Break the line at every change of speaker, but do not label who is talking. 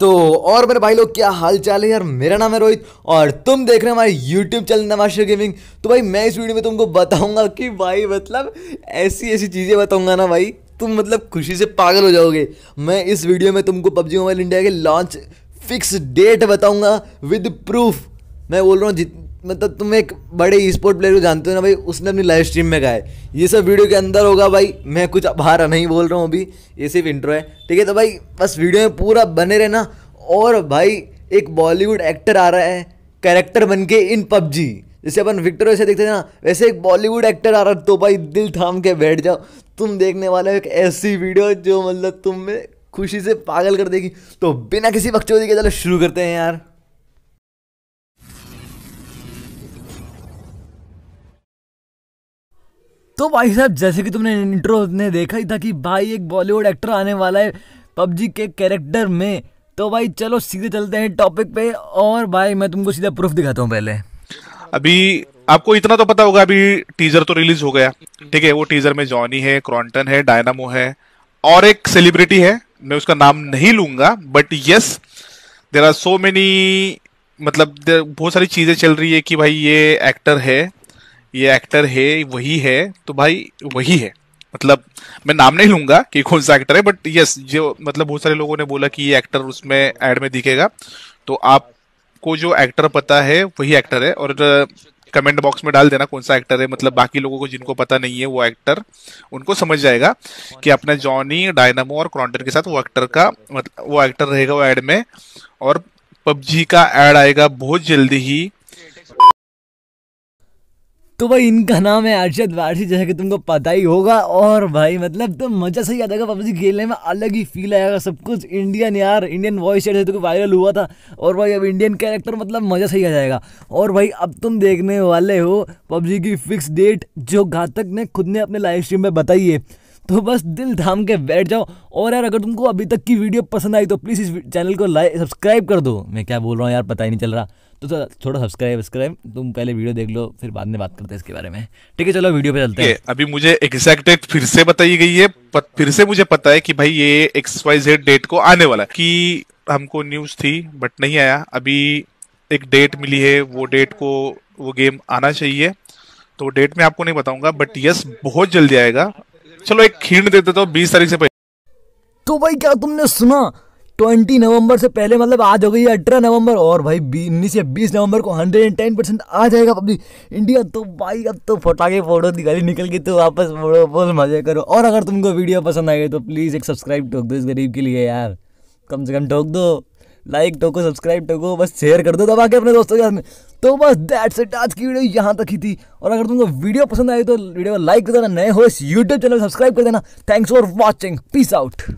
तो और मेरे भाई लोग क्या हाल चाल है यार मेरा नाम है रोहित और तुम देख रहे हो हमारे यूट्यूब चैनल नवाशर गेमिंग तो भाई मैं इस वीडियो में तुमको बताऊंगा कि भाई मतलब ऐसी ऐसी चीज़ें बताऊंगा ना भाई तुम मतलब खुशी से पागल हो जाओगे मैं इस वीडियो में तुमको पबजी मोबाइल इंडिया के लॉन्च फिक्स डेट बताऊँगा विद प्रूफ मैं बोल रहा हूँ मतलब तुम एक बड़े ई स्पोर्ट प्लेयर को जानते हो ना भाई उसने अपनी लाइव स्ट्रीम में कहा है ये सब वीडियो के अंदर होगा भाई मैं कुछ बाहर नहीं बोल रहा हूँ अभी ये सिर्फ इंट्रो है ठीक है तो भाई बस वीडियो में पूरा बने रहना और भाई एक बॉलीवुड एक्टर आ रहा है कैरेक्टर बन के इन पबजी जैसे अपन विक्टर वैसे देखते थे ना वैसे एक बॉलीवुड एक्टर आ रहा तो भाई दिल थाम के बैठ जाओ तुम देखने वाले एक ऐसी वीडियो जो मतलब तुम्हें खुशी से पागल कर देगी तो बिना किसी वक्त के चलो शुरू करते हैं यार तो भाई साहब जैसे कि तुमने इंट्रो ने देखा ही था कि भाई एक बॉलीवुड एक्टर आने वाला है पबजी के कैरेक्टर में तो भाई चलो सीधे चलते हैं टॉपिक पे और भाई मैं तुमको सीधा प्रूफ दिखाता हूँ पहले
अभी आपको इतना तो पता होगा अभी टीजर तो रिलीज हो गया ठीक है वो टीजर में जॉनी है क्रॉन्टन है डायनामो है और एक सेलिब्रिटी है मैं उसका नाम नहीं लूंगा but yes there are so many मतलब बहुत सारी चीजें चल रही है कि भाई ये एक्टर है ये एक्टर है वही है तो भाई वही है मतलब मैं नाम नहीं लूंगा कि कौन सा एक्टर है बट यस जो मतलब बहुत सारे लोगों ने बोला कि ये एक्टर उसमें एड में दिखेगा तो आपको जो एक्टर पता है वही एक्टर है और कमेंट बॉक्स में डाल देना कौन सा एक्टर है मतलब बाकी लोगों को जिनको पता नहीं है वो एक्टर उनको समझ जाएगा कि अपने जॉनी डायनामो और क्रॉन्टर के साथ वो एक्टर का मतलब वो एक्टर रहेगा वो एड में और पबजी का एड आएगा बहुत जल्दी ही
तो भाई इनका नाम है अर्शद वारसी जैसा कि तुमको पता ही होगा और भाई मतलब तो मज़ा सही आता है पबजी खेलने में अलग ही फील आएगा सब कुछ इंडियन यार इंडियन वॉइस चैट तो वायरल हुआ था और भाई अब इंडियन कैरेक्टर मतलब मज़ा सही आ जाएगा और भाई अब तुम देखने वाले हो पबजी की फिक्स डेट जो घातक ने खुद ने अपने लाइव स्ट्रीम में बताई है तो बस दिल धाम के बैठ जाओ और यार अगर तुमको अभी तक की वीडियो पसंद आई तो प्लीज़ इस चैनल को लाइक सब्सक्राइब कर दो मैं क्या बोल रहा हूँ यार पता ही नहीं चल रहा तो थोड़ा सब्सक्राइब सब्सक्राइब तुम पहले वीडियो देख लो फिर बाद में बात करते हैं इसके बारे में
ठीक है चलो वीडियो पे चलते हैं अभी मुझे एग्जैक्ट डेट फिर से बताई गई है पत, फिर से मुझे पता है कि भाई ये एक्स वाई जेड डेट को आने वाला है कि हमको न्यूज थी बट नहीं आया अभी एक डेट मिली है वो डेट को वो गेम आना चाहिए तो डेट में आपको नहीं बताऊंगा बट यस बहुत जल्दी आएगा चलो एक खीण दे देता हूँ तो बीस तारीख से पहले
तो भाई क्या तुमने सुना ट्वेंटी नवंबर से पहले मतलब आज हो गई अठारह नवंबर और भाई उन्नीस या बीस नवंबर को हंड्रेड एंड टेन परसेंट आ जाएगा पब्लिक इंडिया तो भाई अब तो फटाके फोड़ो दिखाई निकल गई तो वापस फोड़ो बहुत मजे करो और अगर तुमको वीडियो पसंद आए तो प्लीज़ एक सब्सक्राइब टोक दो इस गरीब के लिए यार कम से कम टोक दो लाइक टोको सब्सक्राइब टोको बस शेयर कर दो दबा के अपने दोस्तों के साथ में तो बस दैट्स इट आज की वीडियो यहाँ तक ही थी और अगर तुमको वीडियो पसंद आई तो वीडियो को लाइक कर देना नए हो इस यूट्यूब चैनल सब्सक्राइब कर देना thanks for watching peace out